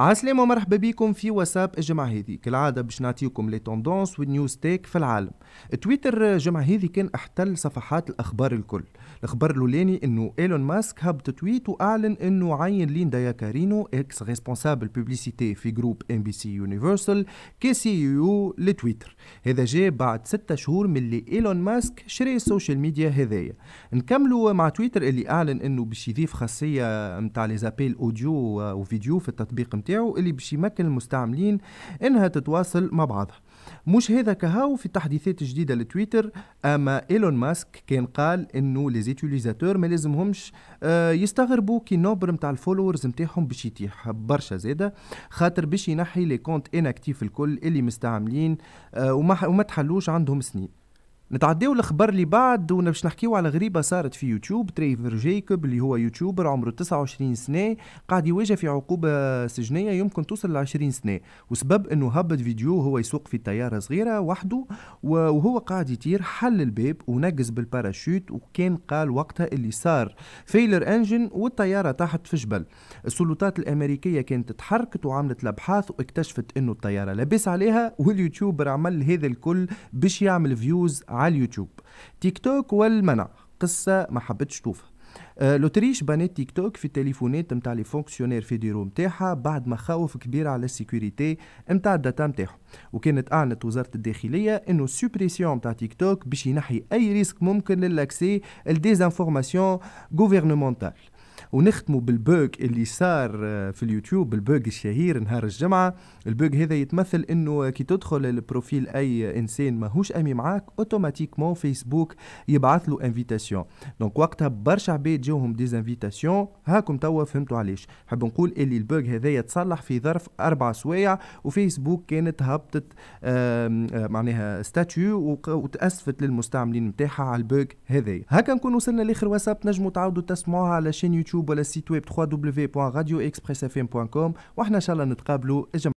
عسلامة ومرحبا بكم في واتساب الجمعة هذه كالعادة باش نعطيكم لي توندونس والنيوز تيك في العالم تويتر الجمعة هذه كان احتل صفحات الأخبار الكل الخبر الأولاني أنه إيلون ماسك هبط تويت وأعلن أنه عين ليندا ياكارينو إكس ريسبونسابل بوبليسيتي في جروب ام بي سي يونيفرسال كي سي يو لتويتر هذا جاء بعد ستة شهور من اللي إيلون ماسك شري السوشيال ميديا هذايا نكملوا مع تويتر اللي أعلن أنه باش يضيف خاصية متاع لي زابيل أوديو وفيديو في التطبيق متاع نتاعو اللي باش يمكن المستعملين انها تتواصل مع بعضها مش هذا كهاو في التحديثات الجديده لتويتر اما ايلون ماسك كان قال انه لي زيتيليزاتور ما لازمهمش آه، يستغربوا كي نوبر نتاع الفولورز نتاعهم باش يطيح برشا زاده خاطر باش ينحي لي كونت انكتيف الكل اللي مستعملين آه، وما تحلوش عندهم سنين نتعداو الاخبار اللي بعد ونبش نحكيو على غريبه صارت في يوتيوب تريفر جيكوب اللي هو يوتيوبر عمره 29 سنه قاعد يواجه في عقوبه سجنيه يمكن توصل ل 20 سنه وسبب انه هبط فيديو هو يسوق في طياره صغيره وحده وهو قاعد يطير حل الباب ونقز بالباراشوت وكان قال وقتها اللي صار فيلر انجن والطياره تحت في جبل السلطات الامريكيه كانت تحركت وعملت الابحاث واكتشفت انه الطياره لبس عليها واليوتيوبر عمل هذا الكل باش يعمل فيوز على اليوتيوب تيك توك والمنع قصة ما حبتش توفى آه، لوتريش بنات تيك توك في التليفونات نتاع لي فونكسيونير فيديرو نتاعها بعد مخاوف كبيره على السيكوريتي نتاع الداتا نتاعو وكانت اعلنت وزاره الداخليه انه سوبريسيون نتاع تيك توك باش ينحي اي ريسك ممكن للاكسي لديزانفورماسيون غوفرنمونتال ونختموا بالبوغ اللي صار آه، في اليوتيوب البوغ الشهير نهار الجمعه البوغ هذا يتمثل انه كي تدخل البروفيل اي انسان ماهوش امي معاك اوتوماتيكمون فيسبوك يبعث له انفيتاسيون دونك وقتها برشا عباد جاوهم ديزانفيتاسيون هاكم توا فهمتوا علاش حب نقول اللي البوغ هذايا تصلح في ظرف اربع سوايع وفيسبوك كانت هبطت آه، معناها ستاتيو وتاسفت للمستعملين نتاعها على البوغ هذايا هكا نكون وصلنا لاخر واتساب نجموا تعاودوا تسمعوها على شين يوتيوب ou le site web www.radioexpressfm.com ou à notre tableau et j'aime.